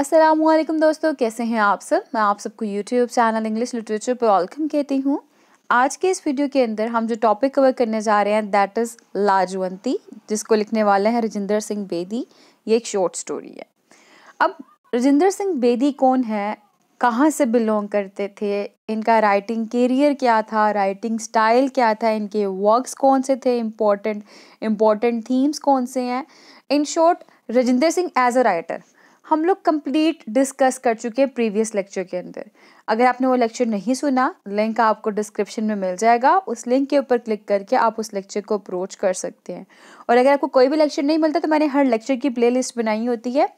असलम दोस्तों कैसे हैं आप सब मैं आप सबको यूट्यूब चैनल इंग्लिश लिटरेचर पर वेलकम कहती हूँ आज के इस वीडियो के अंदर हम जो टॉपिक कवर करने जा रहे हैं दैट इज़ लाजवंती जिसको लिखने वाले हैं रजिंदर सिंह बेदी ये एक शॉर्ट स्टोरी है अब रजिंदर सिंह बेदी कौन है कहाँ से बिलोंग करते थे इनका राइटिंग करियर क्या था राइटिंग स्टाइल क्या था इनके वर्क्स कौन से थे इम्पोर्टेंट इम्पॉर्टेंट थीम्स कौन से हैं in short Rajinder Singh as a writer हम लोग कंप्लीट डिस्कस कर चुके हैं प्रीवियस लेक्चर के अंदर अगर आपने वो लेक्चर नहीं सुना लिंक आपको डिस्क्रिप्शन में मिल जाएगा उस लिंक के ऊपर क्लिक करके आप उस लेक्चर को अप्रोच कर सकते हैं और अगर आपको कोई भी लेक्चर नहीं मिलता तो मैंने हर लेक्चर की प्लेलिस्ट बनाई होती है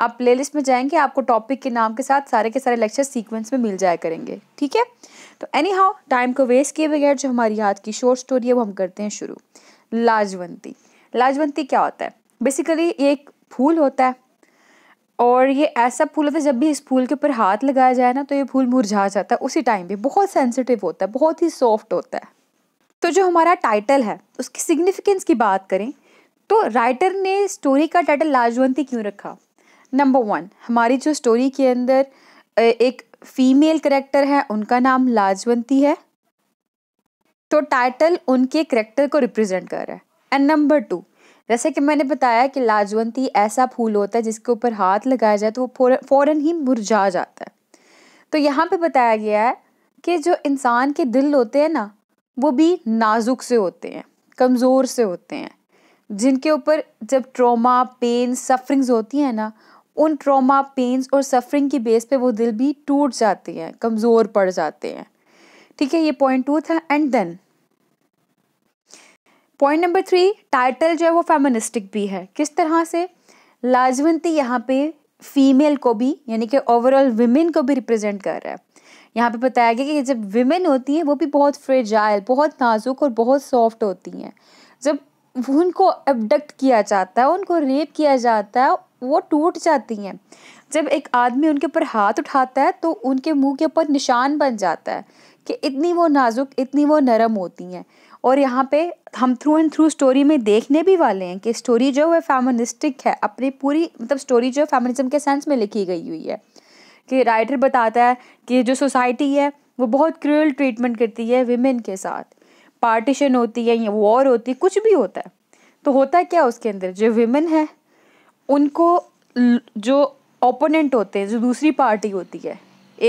आप प्लेलिस्ट में जाएंगे आपको टॉपिक के नाम के साथ सारे के सारे लेक्चर सीक्वेंस में मिल जाया करेंगे ठीक है तो एनी हाउ टाइम को वेस्ट किए बगैर जो हमारी याद की शॉर्ट स्टोरी है वो हम करते हैं शुरू लाजवंती लाजवंती क्या होता है बेसिकली ये एक फूल होता है और ये ऐसा फूल होता है जब भी इस फूल के ऊपर हाथ लगाया जाए ना तो ये फूल मुरझा जाता है उसी टाइम पे बहुत सेंसिटिव होता है बहुत ही सॉफ्ट होता है तो जो हमारा टाइटल है उसकी सिग्निफिकेंस की बात करें तो राइटर ने स्टोरी का टाइटल लाजवंती क्यों रखा नंबर वन हमारी जो स्टोरी के अंदर एक फीमेल करेक्टर है उनका नाम लाजवंती है तो टाइटल उनके करेक्टर को रिप्रेजेंट कर रहा है एंड नंबर टू जैसे कि मैंने बताया कि लाजवंती ऐसा फूल होता है जिसके ऊपर हाथ लगाया जाए तो वो फ़ौरन ही मुरझा जाता है तो यहाँ पे बताया गया है कि जो इंसान के दिल होते हैं ना वो भी नाजुक से होते हैं कमज़ोर से होते हैं जिनके ऊपर जब ट्रॉमा पेन सफरिंग्स होती हैं ना उन ट्रॉमा पेन्स और सफरिंग की बेस पे वो दिल भी टूट जाते हैं कमज़ोर पड़ जाते हैं ठीक है ये पॉइंट टू था and then point number three title जो है वो फेमनिस्टिक भी है किस तरह से लाजवंती यहाँ पे फीमेल को भी यानी कि ओवरऑल विमेन को भी रिप्रेजेंट कर रहा है यहाँ पे बताया गया कि जब विमेन होती हैं वो भी बहुत फ्रेजाइल बहुत नाजुक और बहुत सॉफ्ट होती हैं जब उनको एबडक्ट किया जाता है उनको रेप किया जाता है वो टूट जाती हैं जब एक आदमी उनके ऊपर हाथ उठाता है तो उनके मुंह के ऊपर निशान बन जाता है कि इतनी वो नाजुक इतनी वो नरम होती हैं और यहाँ पे हम थ्रू एंड थ्रू स्टोरी में देखने भी वाले हैं कि स्टोरी जो है फैमिनिस्टिक है अपनी पूरी मतलब स्टोरी जो है फेमिनिज्म के सेंस में लिखी गई हुई है कि राइटर बताता है कि जो सोसाइटी है वो बहुत क्रूअल ट्रीटमेंट करती है विमेन के साथ पार्टीशन होती है या वॉर होती है कुछ भी होता है तो होता है क्या उसके अंदर जो विमेन है उनको जो ओपोनेंट होते हैं जो दूसरी पार्टी होती है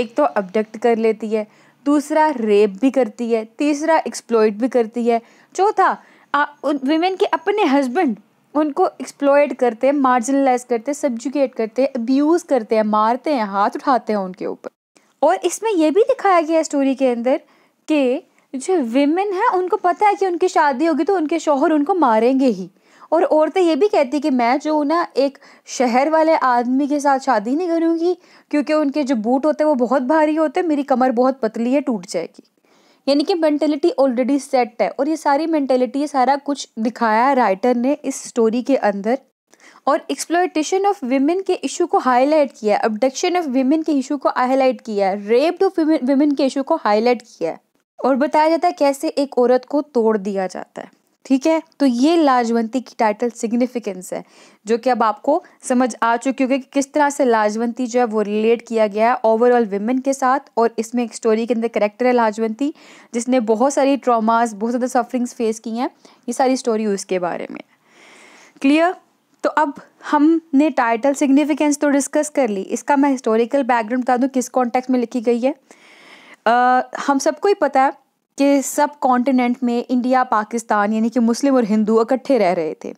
एक तो अबडक्ट कर लेती है दूसरा रेप भी करती है तीसरा एक्सप्लॉयट भी करती है चौथा वीमेन के अपने हस्बैंड उनको एक्सप्लोइड करते हैं मार्जिनलाइज करते हैं सब्जुकेट करते हैं अब्यूज़ करते हैं मारते हैं हाथ उठाते हैं उनके ऊपर और इसमें यह भी दिखाया गया है स्टोरी के अंदर कि जो विमेन है उनको पता है कि उनकी शादी होगी तो उनके शोहर उनको मारेंगे ही और औरतें ये भी कहती कि मैं जो ना एक शहर वाले आदमी के साथ शादी नहीं करूँगी क्योंकि उनके जो बूट होते हैं वो बहुत भारी होते हैं मेरी कमर बहुत पतली है टूट जाएगी यानी कि मैंटेलिटी ऑलरेडी सेट है और ये सारी मैंटेलिटी ये सारा कुछ दिखाया राइटर ने इस स्टोरी के अंदर और एक्सप्लोइटेशन ऑफ वीमेन के इशू को हाईलाइट किया है अबडक्शन ऑफ वीमेन के इशू को हाईलाइट किया है रेप्ड ऑफ वीमेन के इशू को हाईलाइट किया है और बताया जाता है कैसे एक औरत को तोड़ दिया जाता है ठीक है तो ये लाजवंती की टाइटल सिग्निफिकेंस है जो कि अब आपको समझ आ चुकी होगी कि किस तरह से लाजवंती जो है वो रिलेट किया गया है ओवरऑल विमेन के साथ और इसमें एक स्टोरी के अंदर करेक्टर है लाजवंती जिसने बहुत सारी ट्रॉमास बहुत ज़्यादा सफरिंग्स फेस की हैं ये सारी स्टोरी उसके बारे में क्लियर तो अब हमने टाइटल सिग्निफिकेंस तो डिस्कस कर ली इसका मैं हिस्टोरिकल बैकग्राउंड बता दूँ किस कॉन्टेक्स में लिखी गई है आ, हम सबको ही पता है कि सब कॉन्टिनेंट में इंडिया पाकिस्तान यानी कि मुस्लिम और हिंदू इकट्ठे रह रहे थे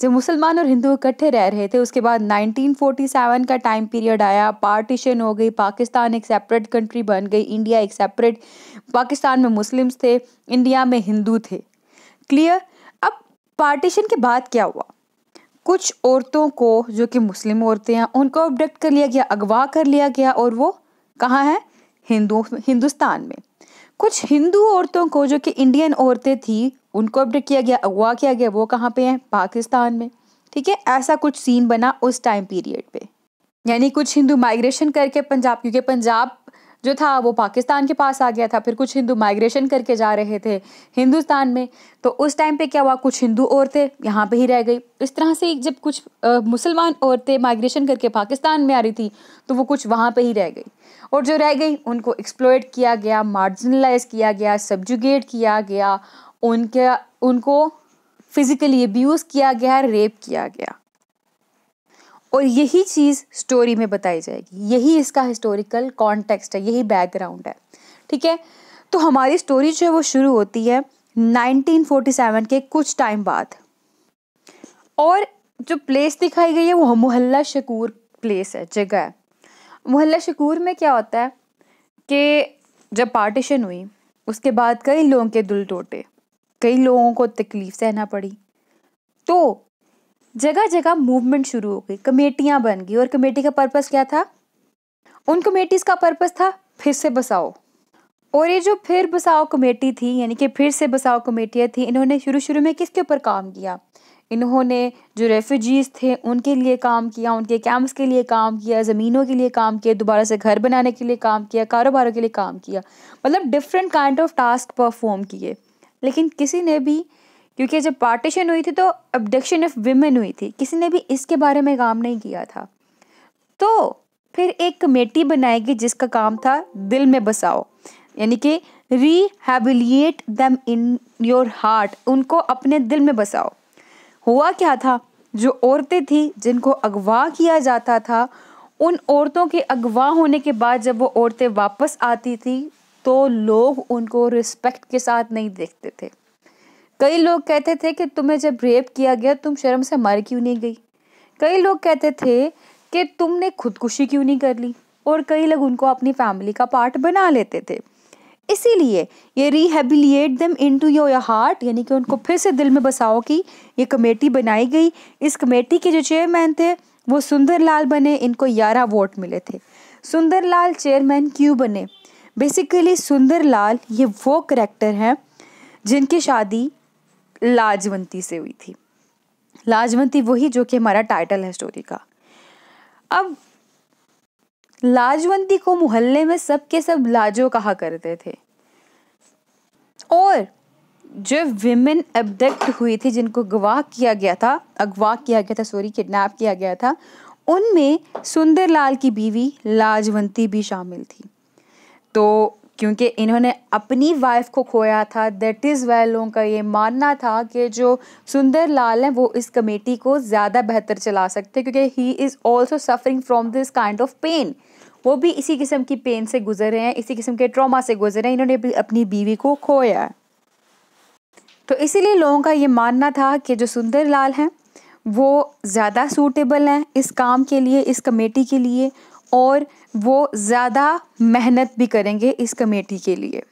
जब मुसलमान और हिंदू इकट्ठे रह रहे थे उसके बाद 1947 का टाइम पीरियड आया पार्टीशन हो गई पाकिस्तान एक सेपरेट कंट्री बन गई इंडिया एक सेपरेट पाकिस्तान में मुस्लिम्स थे इंडिया में हिंदू थे क्लियर अब पार्टीशन के बाद क्या हुआ कुछ औरतों को जो कि मुस्लिम औरतें हैं उनको ऑब्डक्ट कर लिया गया अगवा कर लिया गया और वो कहाँ हैं हिंदू हिंदुस्तान में कुछ हिंदू औरतों को जो कि इंडियन औरतें थी उनको अपडेट किया गया अगवा किया गया वो कहाँ पे हैं पाकिस्तान में ठीक है ऐसा कुछ सीन बना उस टाइम पीरियड पे यानी कुछ हिंदू माइग्रेशन करके पंजाब क्योंकि पंजाब जो था वो पाकिस्तान के पास आ गया था फिर कुछ हिंदू माइग्रेशन करके जा रहे थे हिंदुस्तान में तो उस टाइम पे क्या हुआ कुछ हिंदू औरतें यहाँ पे ही रह गई इस तरह से जब कुछ मुसलमान औरतें माइग्रेशन करके पाकिस्तान में आ रही थी तो वो कुछ वहाँ पे ही रह गई और जो रह गई उनको एक्सप्लोयड किया गया मार्जिनलाइज किया गया सब्जुगेट किया गया उनके उनको फिज़िकली अब्यूज़ किया गया रेप किया गया और यही चीज़ स्टोरी में बताई जाएगी यही इसका हिस्टोरिकल कॉन्टेक्स्ट है यही बैकग्राउंड है ठीक है तो हमारी स्टोरी जो है वो शुरू होती है 1947 के कुछ टाइम बाद और जो प्लेस दिखाई गई है वो मोहल्ला शकूर प्लेस है जगह है मोहल्ला शकूर में क्या होता है कि जब पार्टीशन हुई उसके बाद कई लोगों के दिल टूटे कई लोगों को तकलीफ सहना पड़ी तो जगह जगह मूवमेंट शुरू हो गई कमेटियाँ बन गई और कमेटी का पर्पस क्या था उन कमेटीज़ का पर्पस था फिर से बसाओ और ये जो फिर बसाओ कमेटी थी यानी कि फिर से बसाओ कमेटियाँ थी इन्होंने शुरू शुरू में किसके ऊपर काम किया इन्होंने जो रेफ्यूजीज़ थे उनके लिए काम किया उनके कैंप्स के लिए काम किया ज़मीनों के लिए काम किया दोबारा से घर बनाने के लिए काम किया कारोबारों के लिए काम किया मतलब different kind of task perform किए लेकिन किसी ने भी क्योंकि जब पार्टीशन हुई थी तो अबडक्शन ऑफ वीमेन हुई थी किसी ने भी इसके बारे में काम नहीं किया था तो फिर एक कमेटी बनाएगी जिसका काम था दिल में बसाओ यानी कि rehabilitate them in your heart उनको अपने दिल में बसाओ हुआ क्या था जो औरतें थीं जिनको अगवा किया जाता था उन औरतों के अगवा होने के बाद जब वो औरतें वापस आती थी तो लोग उनको रिस्पेक्ट के साथ नहीं देखते थे कई लोग कहते थे कि तुम्हें जब रेप किया गया तुम शर्म से मर क्यों नहीं गई कई लोग कहते थे कि तुमने खुदकुशी क्यों नहीं कर ली और कई लोग उनको अपनी फैमिली का पार्ट बना लेते थे इसीलिए ये rehabilitate them into your heart यानी कि उनको फिर से दिल में बसाओ कि ये कमेटी बनाई गई इस कमेटी के जो चेयरमैन थे वो सुंदरलाल बने इनको ग्यारह वोट मिले थे सुंदरलाल चेयरमैन क्यों बने बेसिकली सुंदरलाल ये वो करेक्टर हैं जिनकी शादी लाजवंती से हुई थी लाजवंती वही जो कि हमारा टाइटल है स्टोरी का अब लाजवंती को मोहल्ले में सब के सब लाजो कहा करते थे और जो विमेन एबडक्ट हुई थी जिनको गवाह किया गया था अगवा किया गया था सॉरी किडनैप किया गया था उनमें सुंदरलाल की बीवी लाजवंती भी शामिल थी तो क्योंकि इन्होंने अपनी वाइफ को खोया था दैट इज़ वह लोगों का ये मानना था कि जो सुंदर लाल हैं वो इस कमेटी को ज़्यादा बेहतर चला सकते क्योंकि he is also suffering from this kind of pain वो भी इसी किस्म की पेन से गुजर रहे हैं इसी किस्म के ट्रॉमा से गुजरे हैं इन्होंने भी अपनी बीवी को खोया है तो इसीलिए लोगों का ये मानना था कि जो सुंदर लाल हैं वो ज़्यादा सूटेबल हैं इस काम के लिए इस कमेटी के लिए और वो ज़्यादा मेहनत भी करेंगे इस कमेटी के लिए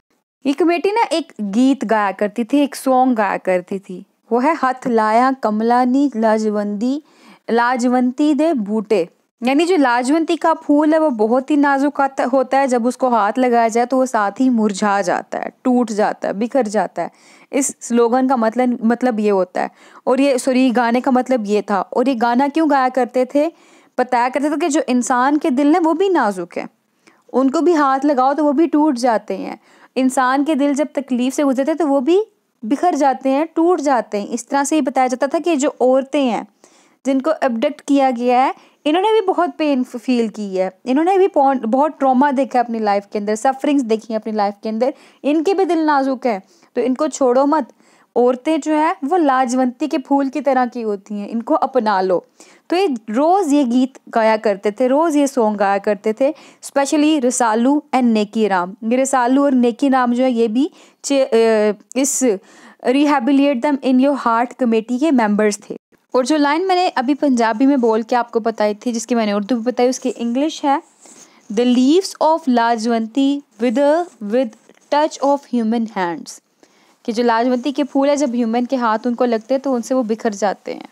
ये कमेटी ना एक गीत गाया करती थी एक सॉन्ग गाया करती थी वो है हथ लाया कमला नी लाजवंदी लाजवंती दे बूटे यानी जो लाजवंती का फूल है वो बहुत ही नाजुक होता है जब उसको हाथ लगाया जाए तो वो साथ ही मुरझा जाता है टूट जाता है बिखर जाता है इस स्लोगन का मतलब मतलब ये होता है और ये सॉरी गाने का मतलब ये था और ये गाना क्यों गाया करते थे बताया करते थे कि जो इंसान के दिल हैं वो भी नाजुक हैं उनको भी हाथ लगाओ तो वो भी टूट जाते हैं इंसान के दिल जब तकलीफ से गुजरते हैं तो वो भी बिखर जाते हैं टूट जाते हैं इस तरह से ही बताया जाता था कि जो औरतें हैं जिनको एबडक्ट किया गया है इन्होंने भी बहुत पेन फील की है इन्होंने भी बहुत ट्रॉमा देखा है अपनी लाइफ के अंदर सफरिंग्स देखी है अपनी लाइफ के अंदर इनके भी दिल नाजुक है तो इनको छोड़ो मत औरतें जो है वो लाजवंती के फूल की तरह की होती हैं इनको अपना लो तो ये रोज़ ये गीत गाया करते थे रोज़ ये सॉन्ग गाया करते थे स्पेशली रसालू एंड नेकी राम ये रसालू और नेकी राम जो है ये भी इस rehabilitate them in your heart committee के मेम्बर्स थे और जो लाइन मैंने अभी पंजाबी में बोल के आपको बताई थी जिसकी मैंने उर्दू में बताई उसकी इंग्लिश है the leaves of Lajwanti with with touch of human hands कि जो लाजवंती के फूल है जब ह्यूमन के हाथ उनको लगते हैं तो उनसे वो बिखर जाते हैं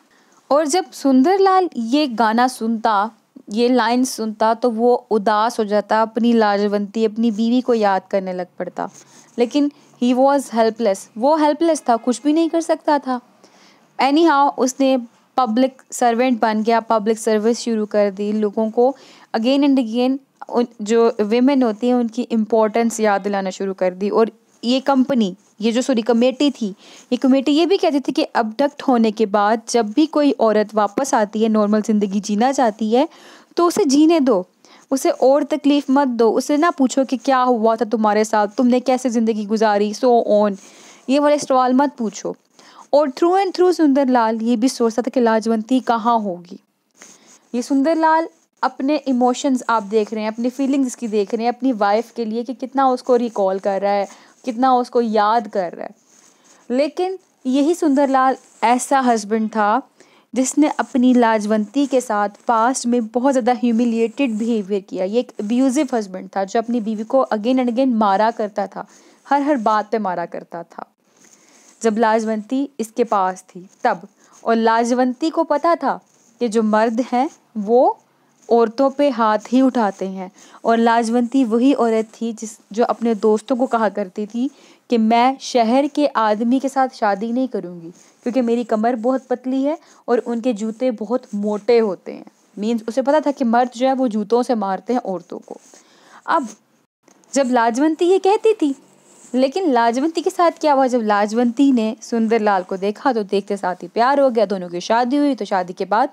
और जब सुंदरलाल ये गाना सुनता ये लाइन सुनता तो वो उदास हो जाता अपनी लाजवंती अपनी बीवी को याद करने लग पड़ता लेकिन ही वॉज हेल्पलेस वो हेल्पलेस था कुछ भी नहीं कर सकता था एनी हाउ उसने पब्लिक सर्वेंट बन गया पब्लिक सर्विस शुरू कर दी लोगों को अगेन एंड अगेन जो वेमेन होती हैं उनकी इम्पोर्टेंस याद दिलाना शुरू कर दी और ये कंपनी ये जो सॉरी कमेटी थी ये कमेटी ये भी कहती थी कि अबडक्ट होने के बाद जब भी कोई औरत वापस आती है नॉर्मल ज़िंदगी जीना चाहती है तो उसे जीने दो उसे और तकलीफ़ मत दो उसे ना पूछो कि क्या हुआ था तुम्हारे साथ तुमने कैसे ज़िंदगी गुजारी सो ऑन ये वाले सवाल मत पूछो और थ्रू एंड थ्रू सुंदरलाल ये भी सोचता था कि लाजवंती कहाँ होगी ये सुंदरलाल अपने इमोशंस आप देख रहे हैं अपनी फीलिंग्स की देख रहे हैं अपनी वाइफ के लिए कि कितना उसको रिकॉल कर रहा है कितना उसको याद कर रहा है लेकिन यही सुंदरलाल ऐसा हस्बैंड था जिसने अपनी लाजवंती के साथ पास्ट में बहुत ज़्यादा ह्यूमिलिएटेड बिहेवियर किया ये एक अब्यूज़िव हस्बैंड था जो अपनी बीवी को अगेन एंड अगेन मारा करता था हर हर बात पे मारा करता था जब लाजवंती इसके पास थी तब और लाजवंती को पता था कि जो मर्द हैं वो औरतों पे हाथ ही उठाते हैं और लाजवंती वही औरत थी जिस जो अपने दोस्तों को कहा करती थी कि मैं शहर के आदमी के साथ शादी नहीं करूँगी क्योंकि मेरी कमर बहुत पतली है और उनके जूते बहुत मोटे होते हैं मीन्स उसे पता था कि मर्द जो है वो जूतों से मारते हैं औरतों को अब जब लाजवंती ये कहती थी लेकिन लाजवंती के साथ क्या हुआ जब लाजवंती ने सुंदरलाल को देखा तो देखते साथ ही प्यार हो गया दोनों की शादी हुई तो शादी के बाद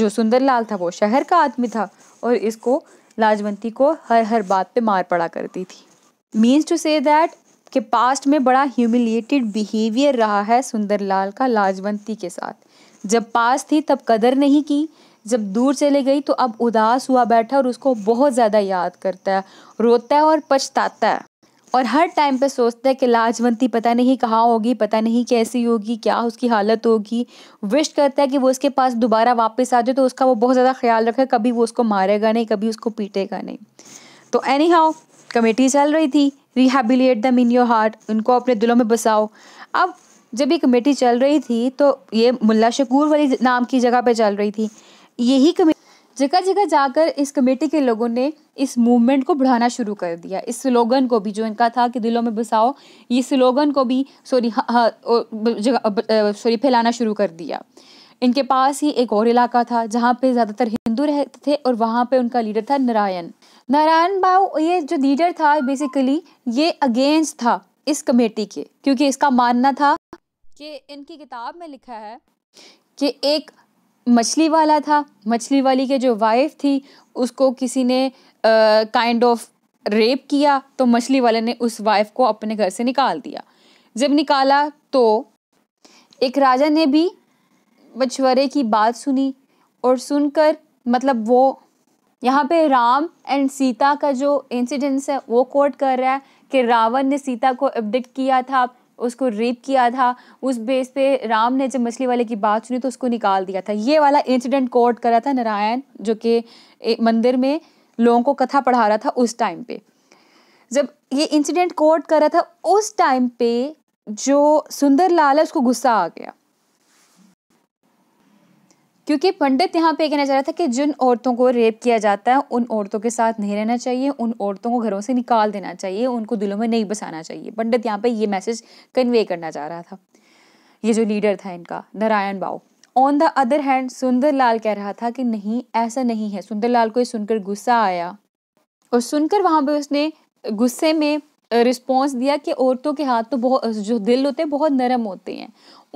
जो सुंदरलाल था वो शहर का आदमी था और इसको लाजवंती को हर हर बात पे मार पड़ा करती थी मीन्स टू से दैट कि पास्ट में बड़ा ह्यूमिलिएटेड बिहेवियर रहा है सुंदरलाल का लाजवंती के साथ जब पास थी तब कदर नहीं की जब दूर चले गई तो अब उदास हुआ बैठा और उसको बहुत ज़्यादा याद करता है रोता है और पछताता है और हर टाइम पे सोचते हैं कि लाजवंती पता नहीं कहाँ होगी पता नहीं कैसी होगी क्या उसकी हालत होगी विश करता है कि वो उसके पास दोबारा वापस आ जाए तो उसका वो बहुत ज़्यादा ख्याल रखे कभी वो उसको मारेगा नहीं कभी उसको पीटेगा नहीं तो एनी हाउ कमेटी चल रही थी रिहेबिलेट दम इन योर हार्ट उनको अपने दिलों में बसाओ अब जब ये कमेटी चल रही थी तो ये मुल्ला शकूर वाली नाम की जगह पे चल रही थी यही कमेटी जगह जगह जाकर इस कमेटी के लोगों ने इस मूवमेंट को बढ़ाना शुरू कर दिया इस स्लोगन को भी जो इनका था कि दिलों में बसाओ ये स्लोगन को भी सॉरी हाँ, हाँ, जगह सॉरी फैलाना शुरू कर दिया इनके पास ही एक और इलाका था जहाँ पे ज़्यादातर हिंदू रहते थे और वहाँ पे उनका लीडर था नारायण नारायण बाव ये जो लीडर था बेसिकली ये अगेंस्ट था इस कमेटी के क्योंकि इसका मानना था कि इनकी किताब में लिखा है कि एक मछली वाला था मछली वाली के जो वाइफ थी उसको किसी ने काइंड ऑफ रेप किया तो मछली वाले ने उस वाइफ को अपने घर से निकाल दिया जब निकाला तो एक राजा ने भी मछुआरे की बात सुनी और सुनकर मतलब वो यहाँ पे राम एंड सीता का जो इंसिडेंस है वो कोट कर रहा है कि रावण ने सीता को एबडिक्ट किया था उसको रेप किया था उस बेस पे राम ने जब मछली वाले की बात सुनी तो उसको निकाल दिया था ये वाला इंसिडेंट कोर्ट करा था नारायण जो कि मंदिर में लोगों को कथा पढ़ा रहा था उस टाइम पे जब ये इंसिडेंट कोर्ट करा था उस टाइम पे जो सुंदर लाल है उसको गुस्सा आ गया क्योंकि पंडित यहाँ पे कहना चाह रहा था कि जिन औरतों को रेप किया जाता है उन औरतों के साथ नहीं रहना चाहिए उन औरतों को घरों से निकाल देना चाहिए उनको दिलों में नहीं बसाना चाहिए पंडित यहाँ पे ये मैसेज कन्वे करना चाह रहा था ये जो लीडर था इनका नारायण बाऊ ऑन द अदर हैंड सुंदर कह रहा था कि नहीं ऐसा नहीं है सुंदरलाल को ये सुनकर गुस्सा आया और सुनकर वहाँ पर उसने गुस्से में रिस्पॉन्स दिया कि औरतों के हाथ तो बहुत जो दिल होते हैं बहुत नरम होते हैं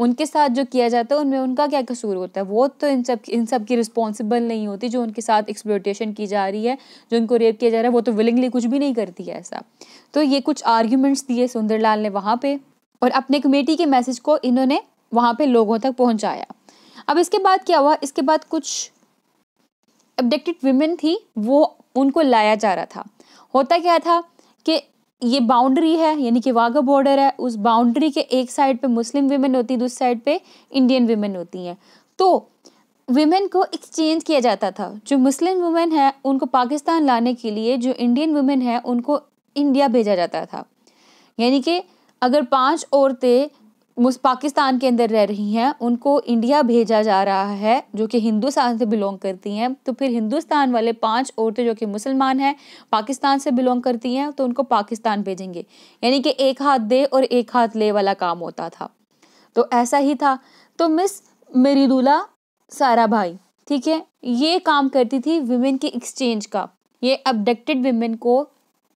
उनके साथ जो किया जाता है उनमें उनका क्या कसूर होता है वो तो इन सब इन सब की रिस्पॉन्सिबल नहीं होती जो उनके साथ एक्सप्लोटेशन की जा रही है जो उनको रेप किया जा रहा है वो तो विलिंगली कुछ भी नहीं करती है ऐसा तो ये कुछ आर्ग्यूमेंट्स दिए सुंदरलाल ने वहाँ पर और अपने कमेटी के मैसेज को इन्होंने वहाँ पर लोगों तक पहुँचाया अब इसके बाद क्या हुआ इसके बाद कुछ एबडेक्टेड वीमेन थी वो उनको लाया जा रहा था होता क्या था कि ये बाउंड्री है यानी कि वाघा बॉर्डर है उस बाउंड्री के एक साइड पे मुस्लिम वीमेन होती है दूसरी साइड पे इंडियन वीमेन होती हैं तो वीमेन को एक्सचेंज किया जाता था जो मुस्लिम वुमेन है उनको पाकिस्तान लाने के लिए जो इंडियन वुमेन है उनको इंडिया भेजा जाता था यानी कि अगर पांच औरतें पाकिस्तान के अंदर रह रही हैं उनको इंडिया भेजा जा रहा है जो कि हिंदुस्तान से बिलोंग करती हैं तो फिर हिंदुस्तान वाले पांच औरतें जो कि मुसलमान हैं पाकिस्तान से बिलोंग करती हैं तो उनको पाकिस्तान भेजेंगे यानी कि एक हाथ दे और एक हाथ ले वाला काम होता था तो ऐसा ही था तो मिस मेरीदुल्ला सारा भाई ठीक है ये काम करती थी वीमेन के एक्सचेंज का ये अबडक्टेड वीमेन को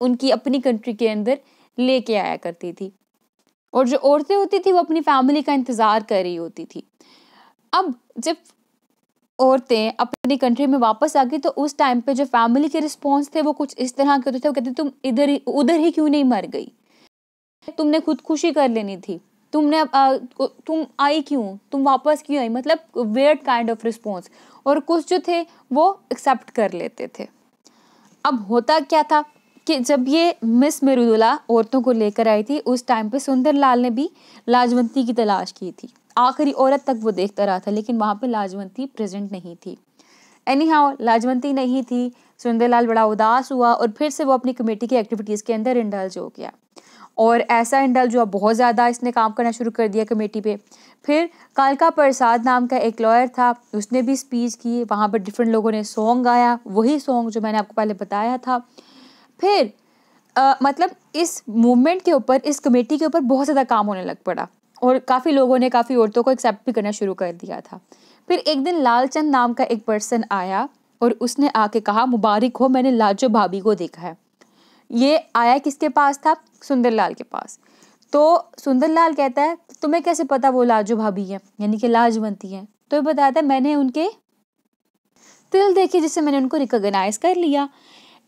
उनकी अपनी कंट्री के अंदर लेके आया करती थी और जो औरतें होती थी वो अपनी फैमिली का इंतज़ार कर रही होती थी अब जब औरतें अपनी कंट्री में वापस आ गई तो उस टाइम पे जो फैमिली के रिस्पॉन्स थे वो कुछ इस तरह के होते थे वो कहते तुम इधर ही उधर ही क्यों नहीं मर गई तुमने खुदकुशी कर लेनी थी तुमने आ, तुम आई क्यों तुम वापस क्यों आई मतलब वेट काइंड ऑफ रिस्पॉन्स और कुछ जो थे वो एक्सेप्ट कर लेते थे अब होता क्या था कि जब ये मिस मेरुदुला औरतों को लेकर आई थी उस टाइम पे सुंदरलाल ने भी लाजवंती की तलाश की थी आखिरी औरत तक वो देखता रहा था लेकिन वहाँ पे लाजवंती प्रेजेंट नहीं थी एनी हाउ लाजवंती नहीं थी सुंदरलाल बड़ा उदास हुआ और फिर से वो अपनी कमेटी की एक्टिविटीज़ के अंदर इंडल्ज हो गया और ऐसा इंडल्ज हुआ बहुत ज़्यादा इसने काम करना शुरू कर दिया कमेटी पे फिर कालका प्रसाद नाम का एक लॉयर था उसने भी स्पीच की वहाँ पर डिफरेंट लोगों ने सॉन्ग गाया वही सॉन्ग जो मैंने आपको पहले बताया था फिर आ, मतलब इस मूवमेंट के ऊपर इस कमेटी के ऊपर बहुत ज़्यादा काम होने लग पड़ा और काफ़ी लोगों ने काफ़ी औरतों को एक्सेप्ट भी करना शुरू कर दिया था फिर एक दिन लालचंद नाम का एक पर्सन आया और उसने आके कहा मुबारक हो मैंने लाजो भाभी को देखा है ये आया किसके पास था सुंदरलाल के पास तो सुंदरलाल कहता है तुम्हें कैसे पता वो लाजो भाभी है यानी कि लाजवंती हैं तो बताया था मैंने उनके तिल देखी जिससे मैंने उनको रिकोगनाइज कर लिया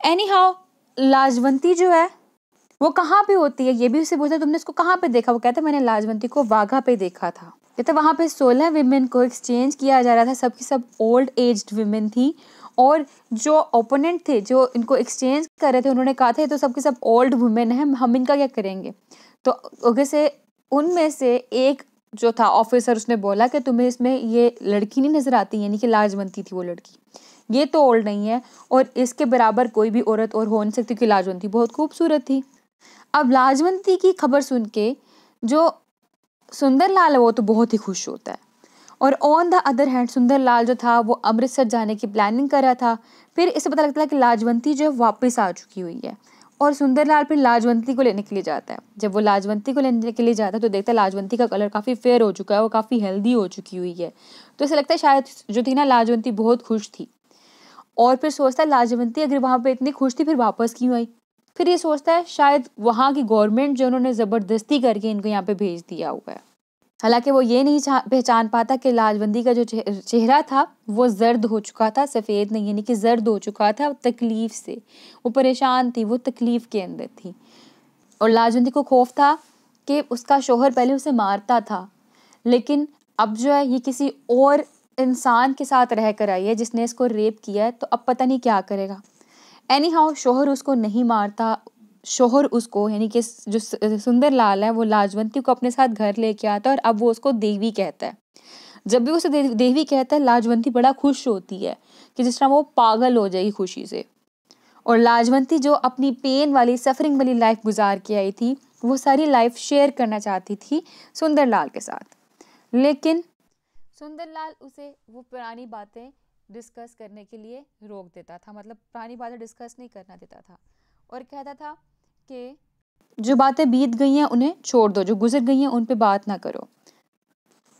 एनी हाउ लाजवंती जो है वो कहाँ पे होती है ये भी उसे पूछता तुमने इसको कहाँ पे देखा वो कहता मैंने लाजवंती को वाघा पे देखा था कहते वहाँ पे सोलह विमेन को एक्सचेंज किया जा रहा था सबकी सब ओल्ड एज विमेन थी और जो ओपोनेंट थे जो इनको एक्सचेंज कर रहे थे उन्होंने कहा था तो सबके सब ओल्ड वुमेन है हम इनका क्या करेंगे तो से उनमें से एक जो था ऑफिसर उसने बोला कि तुम्हें इसमें ये लड़की नहीं नज़र आती यानी कि लाजवंती थी वो लड़की ये तो ओल्ड नहीं है और इसके बराबर कोई भी औरत और हो नहीं सकती क्योंकि लाजवंती बहुत खूबसूरत थी अब लाजवंती की खबर सुन के जो सुंदर लाल है वो तो बहुत ही खुश होता है और ऑन द अदर हैंड सुंदर लाल जो था वो अमृतसर जाने की प्लानिंग कर रहा था फिर इससे पता लगता है कि लाजवंती जो है वापस आ चुकी हुई है और सुंदर लाल फिर लाजवंती को लेने के लिए जाता है जब वो लाजवंती को लेने के लिए जाता है तो देखता है लाजवंती का कलर काफ़ी फेयर हो चुका है और काफ़ी हेल्दी हो चुकी हुई है तो ऐसा लगता है शायद जो थी ना लाजवंती बहुत खुश थी और फिर सोचता है लाजवंती अगर वहाँ पर इतनी खुश थी फिर वापस क्यों आई फिर ये सोचता है शायद वहाँ की गवर्नमेंट जो उन्होंने ज़बरदस्ती करके इनको यहाँ पे भेज दिया हुआ है हालांकि वो ये नहीं पहचान पाता कि लाजवंदी का जो चेहरा था वो जर्द हो चुका था सफ़ेद नहीं यानी कि जर्द हो चुका था तकलीफ़ से वो परेशान थी वो तकलीफ़ के अंदर थी और लाजवंदी को खौफ था कि उसका शोहर पहले उसे मारता था लेकिन अब जो है ये किसी और इंसान के साथ रह कर आई है जिसने इसको रेप किया है तो अब पता नहीं क्या करेगा एनी हाउ शोहर उसको नहीं मारता शोहर उसको यानी कि जो सुंदर लाल है वो लाजवंती को अपने साथ घर लेके आता है और अब वो उसको देवी कहता है जब भी उसे देवी कहता है लाजवंती बड़ा खुश होती है कि जिस तरह वो पागल हो जाएगी खुशी से और लाजवंती जो अपनी पेन वाली सफरिंग वाली लाइफ गुजार के आई थी वो सारी लाइफ शेयर करना चाहती थी सुंदरलाल के साथ लेकिन सुंदरलाल उसे वो पुरानी बातें डिस्कस करने के लिए रोक देता था मतलब पुरानी बातें डिस्कस नहीं करना देता था और कहता था कि जो बातें बीत गई हैं उन्हें छोड़ दो जो गुजर गई हैं उन पर बात ना करो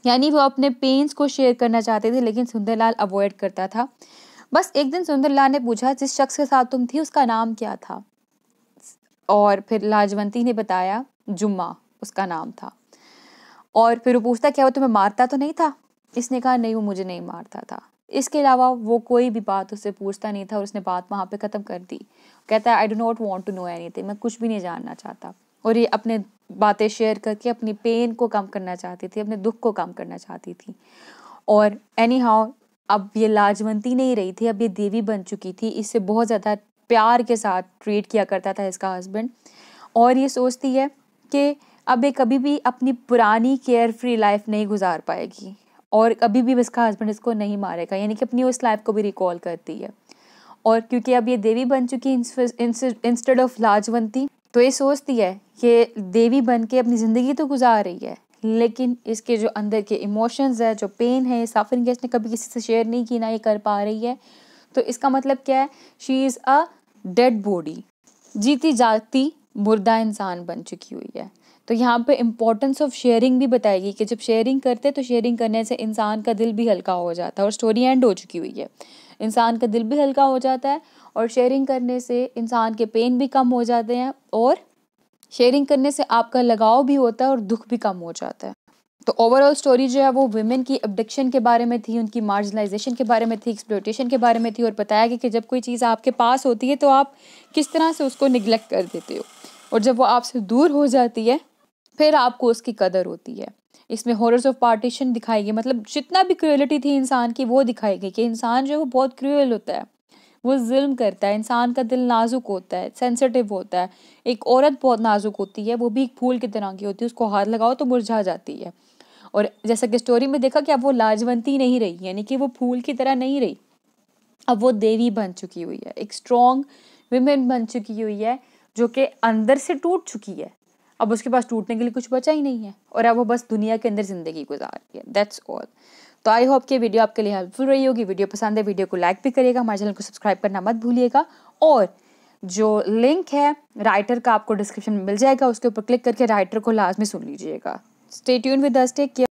यानी वो अपने पेंस को शेयर करना चाहते थे लेकिन सुंदरलाल अवॉइड करता था बस एक दिन सुंदरलाल ने पूछा जिस शख्स के साथ तुम थी उसका नाम क्या था और फिर लाजवंती ने बताया जुम्मा उसका नाम था और फिर वो पूछता क्या वो तुम्हें मारता तो नहीं था इसने कहा नहीं वो मुझे नहीं मारता था इसके अलावा वो कोई भी बात उससे पूछता नहीं था और उसने बात वहाँ पे ख़त्म कर दी कहता है I do not want to know any मैं कुछ भी नहीं जानना चाहता और ये अपने बातें शेयर करके अपनी पेन को कम करना चाहती थी अपने दुख को कम करना चाहती थी और एनी हाउ अब ये लाजवंती नहीं रही थी अब ये देवी बन चुकी थी इससे बहुत ज़्यादा प्यार के साथ ट्रीट किया करता था इसका हस्बैंड और ये सोचती है कि अब ये कभी भी अपनी पुरानी केयर फ्री लाइफ नहीं गुजार पाएगी और कभी भी इसका हस्बैंड इसको नहीं मारेगा यानी कि अपनी उस लाइफ को भी रिकॉल करती है और क्योंकि अब ये देवी बन चुकी है इंस्टेड ऑफ लाजवंती तो ये सोचती है कि देवी बन के अपनी ज़िंदगी तो गुजार रही है लेकिन इसके जो अंदर के इमोशंस है जो पेन है साफरिंग इसने कभी किसी से शेयर नहीं की ना ये कर पा रही है तो इसका मतलब क्या है she is a dead body जीती जाती मुर्दा इंसान बन चुकी हुई है तो यहाँ पे इम्पोर्टेंस ऑफ शेयरिंग भी बताएगी कि जब शेयरिंग करते तो शेयरिंग करने से इंसान का दिल भी हल्का हो जाता है और स्टोरी एंड हो चुकी हुई है इंसान का दिल भी हल्का हो जाता है और शेयरिंग करने से इंसान के पेन भी कम हो जाते हैं और शेयरिंग करने से आपका लगाव भी होता है और दुख भी कम हो जाता है तो ओवरऑल स्टोरी जो है वो वुमेन की एबडिक्शन के बारे में थी उनकी मार्जिनलाइजेशन के बारे में थी एक्सप्लोटेशन के बारे में थी और बताया गया कि जब कोई चीज़ आपके पास होती है तो आप किस तरह से उसको निगलेक्ट कर देते हो और जब वो आपसे दूर हो जाती है फिर आपको उसकी कदर होती है इसमें हॉरर्स ऑफ पार्टीशन दिखाई गई मतलब जितना भी क्रियलिटी थी इंसान की वो दिखाई गई कि इंसान जो है वो बहुत क्रियल होता है वो जुल्म करता है इंसान का दिल नाजुक होता है सेंसिटिव होता है एक औरत बहुत नाजुक होती है वो भी एक फूल की तरह की होती है उसको हाथ लगाओ तो मुरझा जाती है और जैसा कि स्टोरी में देखा कि अब वो लाजवंती नहीं रही यानी कि वो फूल की तरह नहीं रही अब वो देवी बन चुकी हुई है एक स्ट्रॉन्ग विमेन बन चुकी हुई है जो कि अंदर से टूट चुकी है अब उसके पास टूटने के लिए कुछ बचा ही नहीं है और अब वो बस दुनिया के अंदर ज़िंदगी गुजार रही है दैट्स ऑल तो आई होप ये वीडियो आपके लिए हेल्पफुल रही होगी वीडियो पसंद है वीडियो को लाइक भी करिएगा हमारे चैनल को सब्सक्राइब करना मत भूलिएगा और जो लिंक है राइटर का आपको डिस्क्रिप्शन में मिल जाएगा उसके ऊपर क्लिक करके राइटर को लाजमी सुन लीजिएगा stay tuned with us take